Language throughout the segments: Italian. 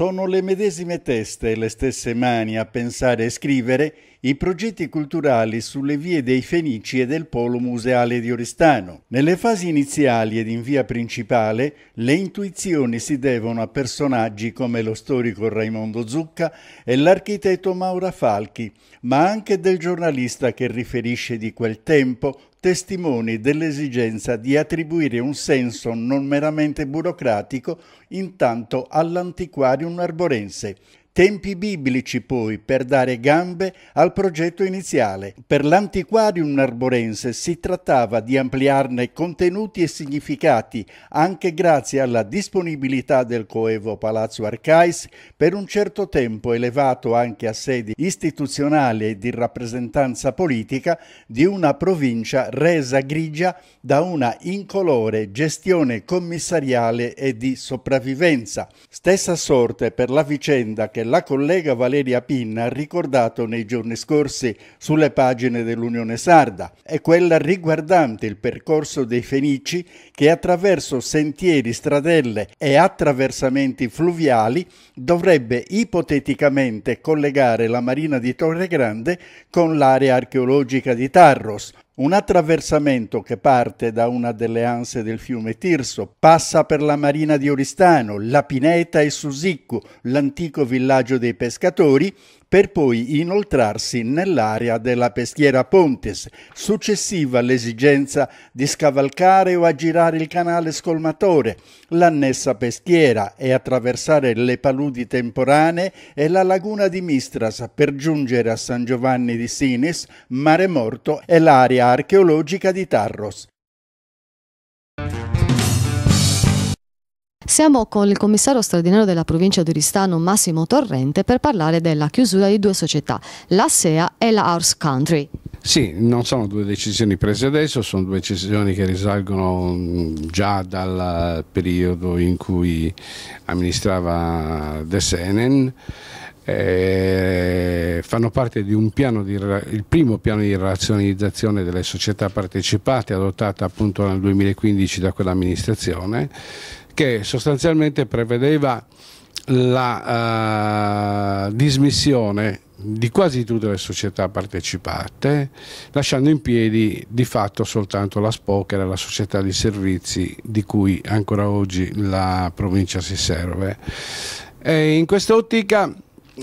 Sono le medesime teste e le stesse mani a pensare e scrivere i progetti culturali sulle vie dei Fenici e del Polo Museale di Oristano. Nelle fasi iniziali ed in via principale, le intuizioni si devono a personaggi come lo storico Raimondo Zucca e l'architetto Maura Falchi, ma anche del giornalista che riferisce di quel tempo, testimoni dell'esigenza di attribuire un senso non meramente burocratico intanto all'antiquarium arborense, Tempi biblici poi per dare gambe al progetto iniziale. Per l'antiquarium arborense si trattava di ampliarne contenuti e significati anche grazie alla disponibilità del coevo Palazzo Arcais, per un certo tempo elevato anche a sedi istituzionali e di rappresentanza politica di una provincia resa grigia da una incolore gestione commissariale e di sopravvivenza. Stessa sorte per la vicenda che che la collega Valeria Pinna ha ricordato nei giorni scorsi sulle pagine dell'Unione Sarda. È quella riguardante il percorso dei Fenici che attraverso sentieri, stradelle e attraversamenti fluviali dovrebbe ipoteticamente collegare la Marina di Torre Grande con l'area archeologica di Tarros, un attraversamento che parte da una delle anse del fiume Tirso, passa per la marina di Oristano, la Pineta e Susicco, l'antico villaggio dei pescatori, per poi inoltrarsi nell'area della pestiera Pontes, successiva all'esigenza di scavalcare o aggirare il canale scolmatore, l'annessa pestiera e attraversare le paludi temporanee e la laguna di Mistras per giungere a San Giovanni di Sinis, Mare Morto e l'area archeologica di Tarros. Siamo con il commissario straordinario della provincia di Oristano, Massimo Torrente, per parlare della chiusura di due società, la SEA e la House Country. Sì, non sono due decisioni prese adesso, sono due decisioni che risalgono mm, già dal periodo in cui amministrava De Senen, eh, fanno parte di del primo piano di razionalizzazione delle società partecipate adottata appunto nel 2015 da quell'amministrazione che sostanzialmente prevedeva la uh, dismissione di quasi tutte le società partecipate, lasciando in piedi di fatto soltanto la SPO, che era la società di servizi di cui ancora oggi la provincia si serve. E in quest'ottica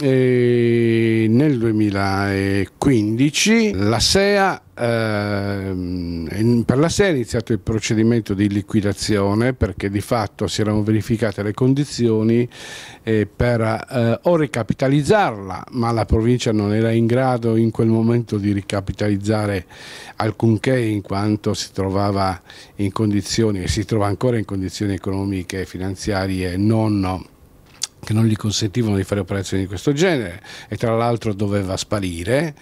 e nel 2015 la SEA eh, per la SEA è iniziato il procedimento di liquidazione perché di fatto si erano verificate le condizioni eh, per eh, o ricapitalizzarla, ma la provincia non era in grado in quel momento di ricapitalizzare alcunché in quanto si trovava in condizioni e si trova ancora in condizioni economiche e finanziarie non che non gli consentivano di fare operazioni di questo genere e tra l'altro doveva sparire,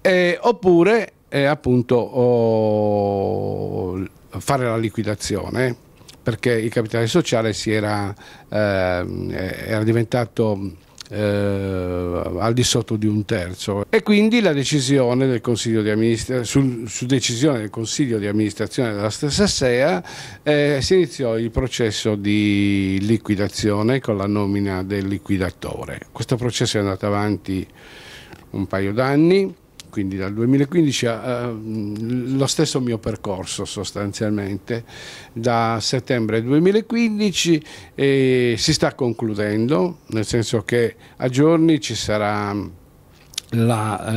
eh, oppure eh, appunto oh, fare la liquidazione perché il capitale sociale era, ehm, eh, era diventato eh, al di sotto di un terzo e quindi la decisione del Consiglio di amministrazione su, su, decisione del Consiglio di amministrazione della stessa SEA eh, si iniziò il processo di liquidazione con la nomina del liquidatore. Questo processo è andato avanti un paio d'anni quindi dal 2015 eh, mm, lo stesso mio percorso sostanzialmente, da settembre 2015 e eh, si sta concludendo, nel senso che a giorni ci sarà la...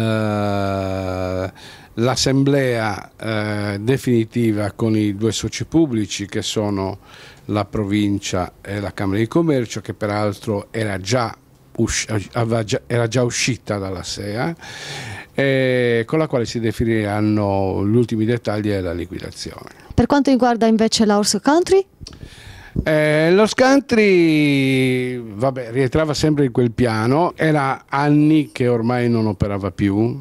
Eh, l'assemblea eh, definitiva con i due soci pubblici che sono la provincia e la Camera di Commercio che peraltro era già, eh, era già uscita dalla SEA eh, con la quale si definiranno gli ultimi dettagli della liquidazione. Per quanto riguarda invece la Horse Country? Eh, lo Scantri vabbè, rientrava sempre in quel piano, era anni che ormai non operava più.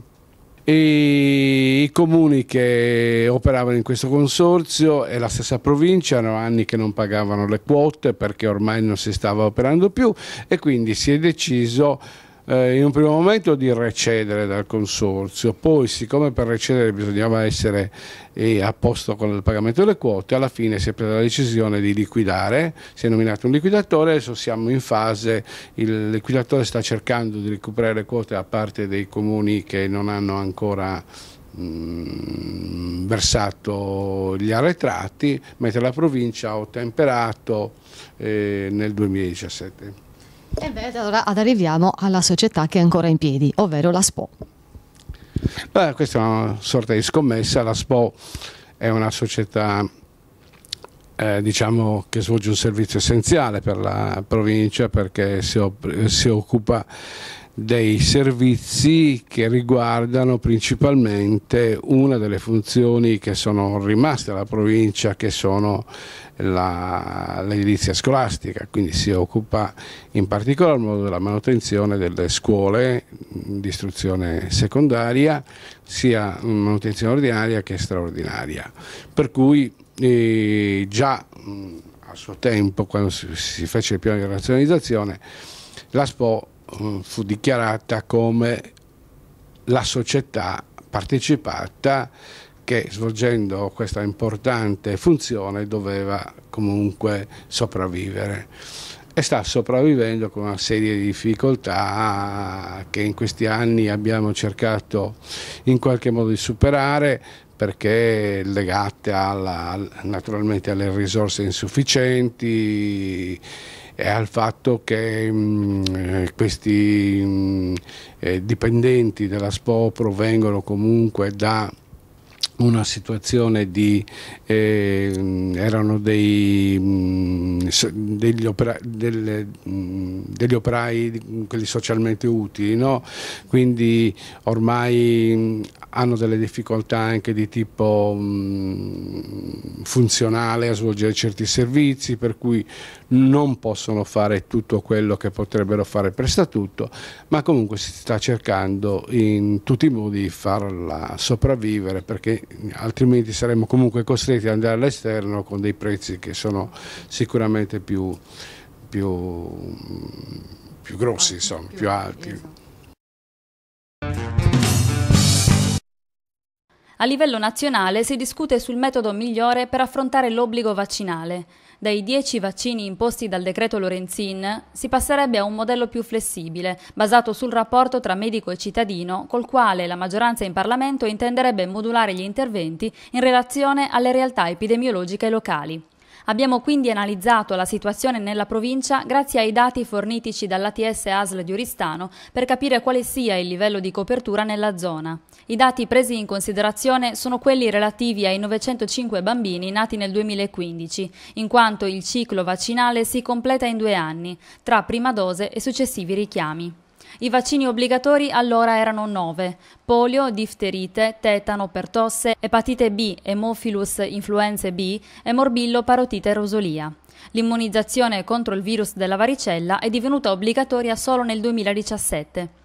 E I comuni che operavano in questo consorzio e la stessa provincia erano anni che non pagavano le quote perché ormai non si stava operando più e quindi si è deciso eh, in un primo momento di recedere dal consorzio, poi siccome per recedere bisognava essere eh, a posto con il pagamento delle quote, alla fine si è presa la decisione di liquidare, si è nominato un liquidatore, adesso siamo in fase, il liquidatore sta cercando di recuperare le quote a parte dei comuni che non hanno ancora mm, versato gli arretrati, mentre la provincia ha ottemperato eh, nel 2017. Ebbene, allora ad arriviamo alla società che è ancora in piedi, ovvero la SPO. Beh, questa è una sorta di scommessa, la SPO è una società eh, diciamo che svolge un servizio essenziale per la provincia perché si, si occupa dei servizi che riguardano principalmente una delle funzioni che sono rimaste alla provincia che sono l'edilizia scolastica, quindi si occupa in particolar modo della manutenzione delle scuole di istruzione secondaria, sia manutenzione ordinaria che straordinaria. Per cui eh, già mh, a suo tempo, quando si, si fece il piano di razionalizzazione, la SPO eh, fu dichiarata come la società partecipata che svolgendo questa importante funzione doveva comunque sopravvivere e sta sopravvivendo con una serie di difficoltà che in questi anni abbiamo cercato in qualche modo di superare perché legate alla, naturalmente alle risorse insufficienti e al fatto che mh, mm, eh, questi mh, mm, eh, dipendenti della SPO provengono comunque da una situazione di eh, erano dei, mm, degli, opera, delle, mm, degli, operai quelli socialmente utili no? quindi ormai mm, hanno delle difficoltà anche di tipo mh, funzionale a svolgere certi servizi per cui non possono fare tutto quello che potrebbero fare per statuto ma comunque si sta cercando in tutti i modi di farla sopravvivere perché altrimenti saremmo comunque costretti ad andare all'esterno con dei prezzi che sono sicuramente più, più, più grossi, insomma, più alti. Esatto. A livello nazionale si discute sul metodo migliore per affrontare l'obbligo vaccinale dai 10 vaccini imposti dal decreto Lorenzin si passerebbe a un modello più flessibile, basato sul rapporto tra medico e cittadino, col quale la maggioranza in Parlamento intenderebbe modulare gli interventi in relazione alle realtà epidemiologiche locali. Abbiamo quindi analizzato la situazione nella provincia grazie ai dati fornitici dall'ATS ASL di Oristano per capire quale sia il livello di copertura nella zona. I dati presi in considerazione sono quelli relativi ai 905 bambini nati nel 2015, in quanto il ciclo vaccinale si completa in due anni, tra prima dose e successivi richiami. I vaccini obbligatori allora erano nove: polio, difterite, tetano pertosse, epatite B, Hemophilus influenzae B e morbillo parotite rosolia. L'immunizzazione contro il virus della varicella è divenuta obbligatoria solo nel 2017.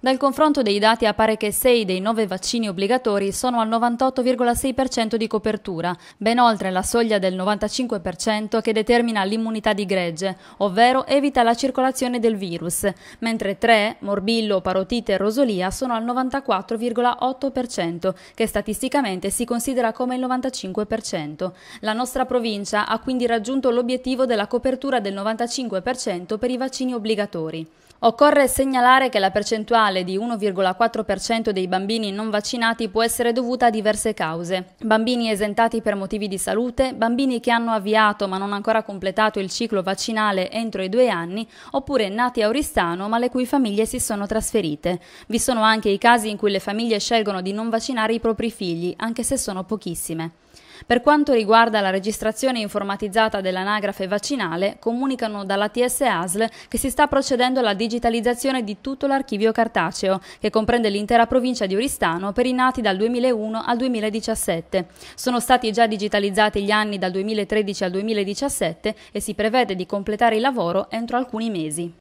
Dal confronto dei dati appare che 6 dei 9 vaccini obbligatori sono al 98,6% di copertura, ben oltre la soglia del 95% che determina l'immunità di gregge, ovvero evita la circolazione del virus, mentre 3, morbillo, parotite e rosolia sono al 94,8%, che statisticamente si considera come il 95%. La nostra provincia ha quindi raggiunto l'obiettivo della copertura del 95% per i vaccini obbligatori. Occorre segnalare che la percentuale percentuale di 1,4% dei bambini non vaccinati può essere dovuta a diverse cause. Bambini esentati per motivi di salute, bambini che hanno avviato ma non ancora completato il ciclo vaccinale entro i due anni, oppure nati a Oristano ma le cui famiglie si sono trasferite. Vi sono anche i casi in cui le famiglie scelgono di non vaccinare i propri figli, anche se sono pochissime. Per quanto riguarda la registrazione informatizzata dell'anagrafe vaccinale, comunicano dalla TS ASL che si sta procedendo alla digitalizzazione di tutto l'archivio cartaceo, che comprende l'intera provincia di Oristano per i nati dal 2001 al 2017. Sono stati già digitalizzati gli anni dal 2013 al 2017 e si prevede di completare il lavoro entro alcuni mesi.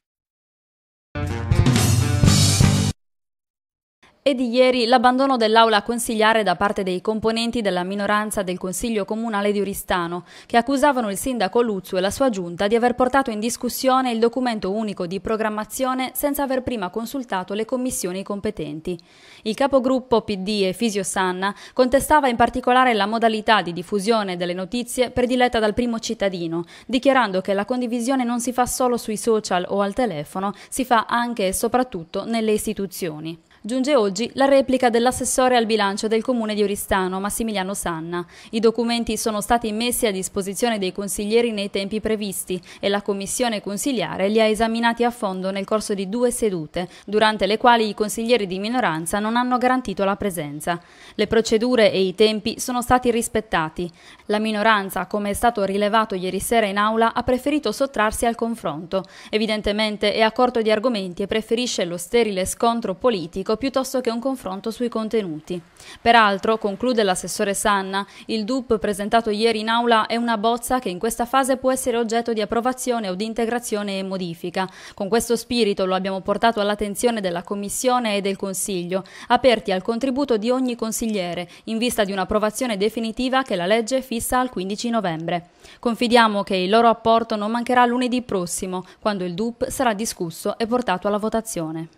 E di ieri l'abbandono dell'aula consigliare da parte dei componenti della minoranza del Consiglio Comunale di Oristano, che accusavano il sindaco Luzzo e la sua giunta di aver portato in discussione il documento unico di programmazione senza aver prima consultato le commissioni competenti. Il capogruppo PD e Fisio Sanna contestava in particolare la modalità di diffusione delle notizie prediletta dal primo cittadino, dichiarando che la condivisione non si fa solo sui social o al telefono, si fa anche e soprattutto nelle istituzioni. Giunge oggi la replica dell'assessore al bilancio del comune di Oristano, Massimiliano Sanna. I documenti sono stati messi a disposizione dei consiglieri nei tempi previsti e la commissione consigliare li ha esaminati a fondo nel corso di due sedute, durante le quali i consiglieri di minoranza non hanno garantito la presenza. Le procedure e i tempi sono stati rispettati. La minoranza, come è stato rilevato ieri sera in aula, ha preferito sottrarsi al confronto. Evidentemente è a corto di argomenti e preferisce lo sterile scontro politico piuttosto che un confronto sui contenuti. Peraltro, conclude l'assessore Sanna, il DUP presentato ieri in aula è una bozza che in questa fase può essere oggetto di approvazione o di integrazione e modifica. Con questo spirito lo abbiamo portato all'attenzione della Commissione e del Consiglio, aperti al contributo di ogni consigliere, in vista di un'approvazione definitiva che la legge fissa al 15 novembre. Confidiamo che il loro apporto non mancherà lunedì prossimo, quando il DUP sarà discusso e portato alla votazione.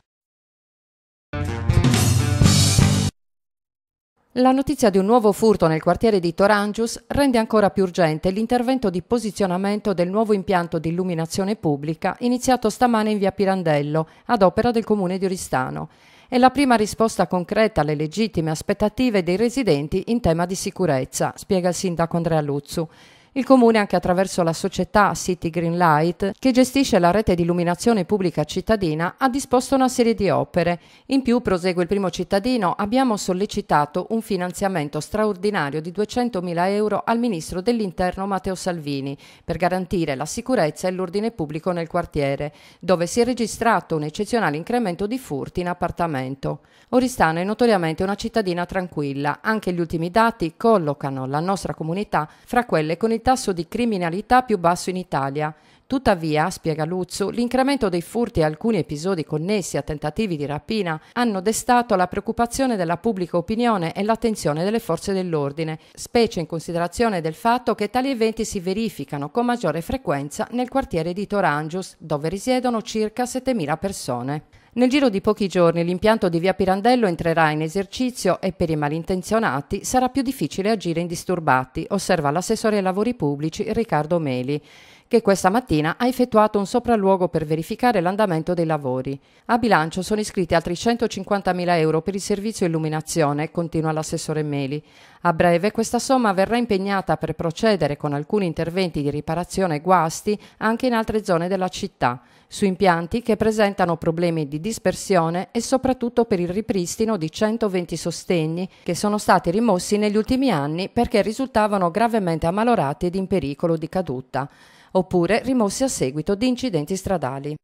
La notizia di un nuovo furto nel quartiere di Torangius rende ancora più urgente l'intervento di posizionamento del nuovo impianto di illuminazione pubblica iniziato stamane in via Pirandello ad opera del comune di Oristano. È la prima risposta concreta alle legittime aspettative dei residenti in tema di sicurezza, spiega il sindaco Andrea Luzzu. Il comune anche attraverso la società City Green Light, che gestisce la rete di illuminazione pubblica cittadina, ha disposto una serie di opere. In più, prosegue il primo cittadino, abbiamo sollecitato un finanziamento straordinario di 200.000 euro al ministro dell'Interno Matteo Salvini per garantire la sicurezza e l'ordine pubblico nel quartiere, dove si è registrato un eccezionale incremento di furti in appartamento. Oristano è notoriamente una cittadina tranquilla, anche gli ultimi dati collocano la nostra comunità fra quelle con il il tasso di criminalità più basso in Italia. Tuttavia, spiega Luzzu, l'incremento dei furti e alcuni episodi connessi a tentativi di rapina hanno destato la preoccupazione della pubblica opinione e l'attenzione delle forze dell'ordine, specie in considerazione del fatto che tali eventi si verificano con maggiore frequenza nel quartiere di Torangius, dove risiedono circa 7.000 persone. Nel giro di pochi giorni l'impianto di via Pirandello entrerà in esercizio e per i malintenzionati sarà più difficile agire indisturbati, osserva l'assessore ai lavori pubblici Riccardo Meli che questa mattina ha effettuato un sopralluogo per verificare l'andamento dei lavori. A bilancio sono iscritti altri 150.000 euro per il servizio illuminazione, continua l'assessore Meli. A breve questa somma verrà impegnata per procedere con alcuni interventi di riparazione e guasti anche in altre zone della città su impianti che presentano problemi di dispersione e soprattutto per il ripristino di 120 sostegni che sono stati rimossi negli ultimi anni perché risultavano gravemente ammalorati ed in pericolo di caduta, oppure rimossi a seguito di incidenti stradali.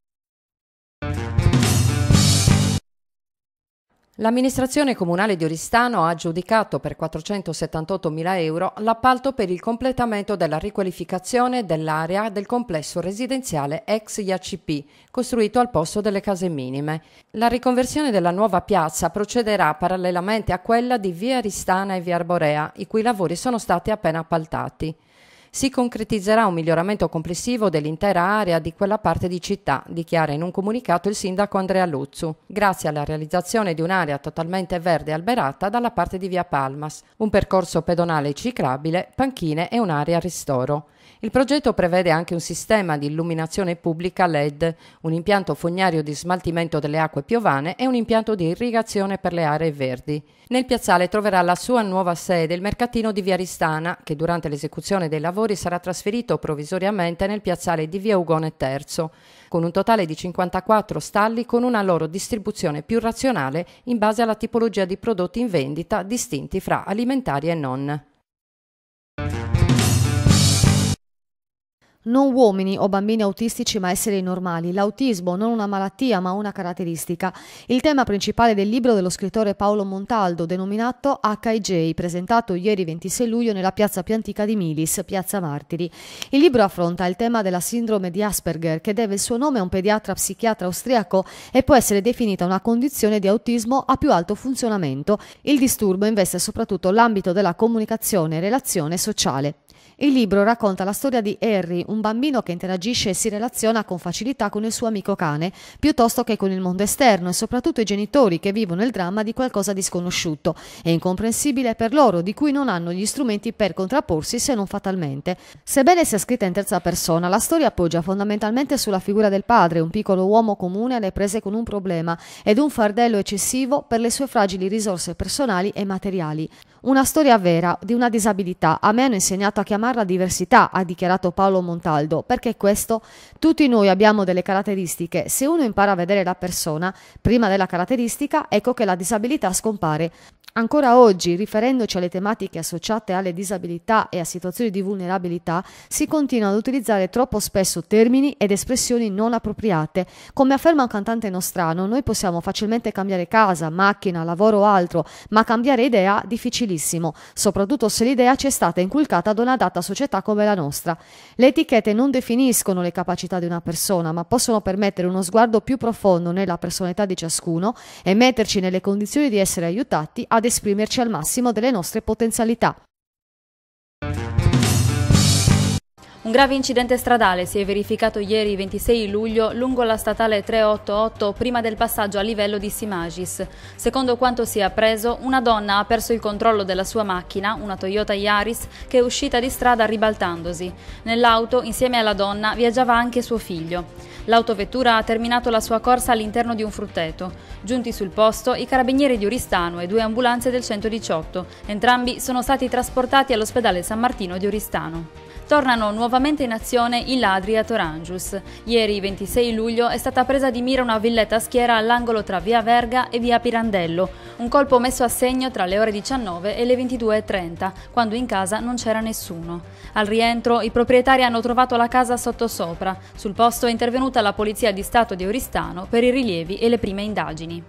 L'amministrazione comunale di Oristano ha aggiudicato per 478.000 euro l'appalto per il completamento della riqualificazione dell'area del complesso residenziale ex IACP, costruito al posto delle case minime. La riconversione della nuova piazza procederà parallelamente a quella di via Aristana e via Arborea, i cui lavori sono stati appena appaltati si concretizzerà un miglioramento complessivo dell'intera area di quella parte di città, dichiara in un comunicato il sindaco Andrea Luzzu, grazie alla realizzazione di un'area totalmente verde e alberata dalla parte di via Palmas, un percorso pedonale ciclabile, panchine e un'area ristoro. Il progetto prevede anche un sistema di illuminazione pubblica LED, un impianto fognario di smaltimento delle acque piovane e un impianto di irrigazione per le aree verdi. Nel piazzale troverà la sua nuova sede il mercatino di Via Ristana, che durante l'esecuzione dei lavori sarà trasferito provvisoriamente nel piazzale di Via Ugone III, con un totale di 54 stalli con una loro distribuzione più razionale in base alla tipologia di prodotti in vendita distinti fra alimentari e non. non uomini o bambini autistici ma esseri normali, l'autismo non una malattia ma una caratteristica. Il tema principale del libro dello scrittore Paolo Montaldo, denominato HIJ, presentato ieri 26 luglio nella piazza più antica di Milis, piazza Martiri. Il libro affronta il tema della sindrome di Asperger, che deve il suo nome a un pediatra psichiatra austriaco e può essere definita una condizione di autismo a più alto funzionamento. Il disturbo investe soprattutto l'ambito della comunicazione relazione sociale. Il libro racconta la storia di Harry, un bambino che interagisce e si relaziona con facilità con il suo amico cane, piuttosto che con il mondo esterno e soprattutto i genitori che vivono il dramma di qualcosa di sconosciuto e incomprensibile per loro, di cui non hanno gli strumenti per contrapporsi se non fatalmente. Sebbene sia scritta in terza persona, la storia appoggia fondamentalmente sulla figura del padre, un piccolo uomo comune alle prese con un problema ed un fardello eccessivo per le sue fragili risorse personali e materiali. Una storia vera di una disabilità. A me hanno insegnato a chiamarla diversità, ha dichiarato Paolo Montaldo, perché questo tutti noi abbiamo delle caratteristiche. Se uno impara a vedere la persona prima della caratteristica, ecco che la disabilità scompare. Ancora oggi, riferendoci alle tematiche associate alle disabilità e a situazioni di vulnerabilità, si continua ad utilizzare troppo spesso termini ed espressioni non appropriate. Come afferma un cantante nostrano, noi possiamo facilmente cambiare casa, macchina, lavoro o altro, ma cambiare idea difficilissimo, soprattutto se l'idea ci è stata inculcata da una data società come la nostra. Le etichette non definiscono le capacità di una persona, ma possono permettere uno sguardo più profondo nella personalità di ciascuno e metterci nelle condizioni di essere aiutati ad ad esprimerci al massimo delle nostre potenzialità. Un grave incidente stradale si è verificato ieri 26 luglio lungo la statale 388 prima del passaggio a livello di Simagis. Secondo quanto si è appreso, una donna ha perso il controllo della sua macchina, una Toyota Yaris, che è uscita di strada ribaltandosi. Nell'auto, insieme alla donna, viaggiava anche suo figlio. L'autovettura ha terminato la sua corsa all'interno di un frutteto. Giunti sul posto i carabinieri di Oristano e due ambulanze del 118. Entrambi sono stati trasportati all'ospedale San Martino di Oristano tornano nuovamente in azione i ladri a Torangius. Ieri 26 luglio è stata presa di mira una villetta a schiera all'angolo tra via Verga e via Pirandello, un colpo messo a segno tra le ore 19 e le 22.30, quando in casa non c'era nessuno. Al rientro i proprietari hanno trovato la casa sottosopra. Sul posto è intervenuta la Polizia di Stato di Oristano per i rilievi e le prime indagini.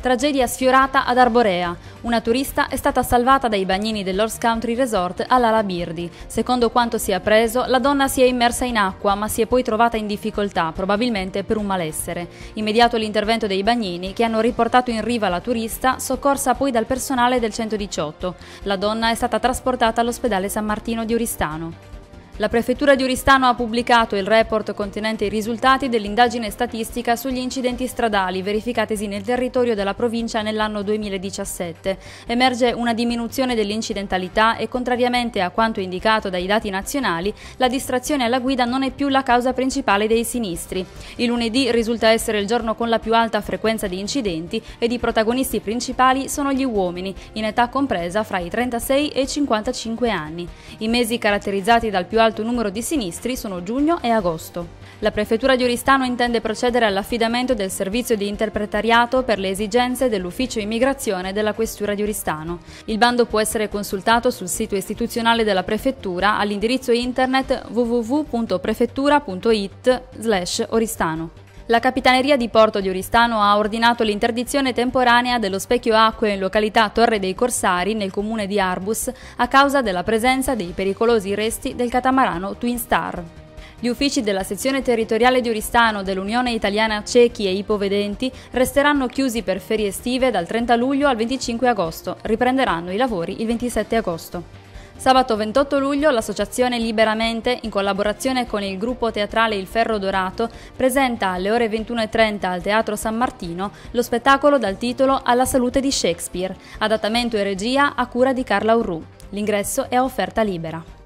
Tragedia sfiorata ad Arborea. Una turista è stata salvata dai bagnini dell'Horse Country Resort all'Ala Birdi. Secondo quanto si è appreso, la donna si è immersa in acqua ma si è poi trovata in difficoltà, probabilmente per un malessere. Immediato l'intervento dei bagnini che hanno riportato in riva la turista, soccorsa poi dal personale del 118. La donna è stata trasportata all'ospedale San Martino di Oristano. La Prefettura di Oristano ha pubblicato il report contenente i risultati dell'indagine statistica sugli incidenti stradali verificatesi nel territorio della provincia nell'anno 2017. Emerge una diminuzione dell'incidentalità e, contrariamente a quanto indicato dai dati nazionali, la distrazione alla guida non è più la causa principale dei sinistri. Il lunedì risulta essere il giorno con la più alta frequenza di incidenti ed i protagonisti principali sono gli uomini, in età compresa fra i 36 e i 55 anni. I mesi caratterizzati dal più alto alto numero di sinistri sono giugno e agosto. La Prefettura di Oristano intende procedere all'affidamento del servizio di interpretariato per le esigenze dell'Ufficio Immigrazione della Questura di Oristano. Il bando può essere consultato sul sito istituzionale della Prefettura all'indirizzo internet www.prefettura.it oristano. La Capitaneria di Porto di Oristano ha ordinato l'interdizione temporanea dello specchio acque in località Torre dei Corsari, nel comune di Arbus, a causa della presenza dei pericolosi resti del catamarano Twin Star. Gli uffici della sezione territoriale di Oristano dell'Unione Italiana Ciechi e Ipovedenti resteranno chiusi per ferie estive dal 30 luglio al 25 agosto. Riprenderanno i lavori il 27 agosto. Sabato 28 luglio l'associazione Liberamente, in collaborazione con il gruppo teatrale Il Ferro Dorato, presenta alle ore 21.30 al Teatro San Martino lo spettacolo dal titolo Alla salute di Shakespeare, adattamento e regia a cura di Carla Urru. L'ingresso è a offerta libera.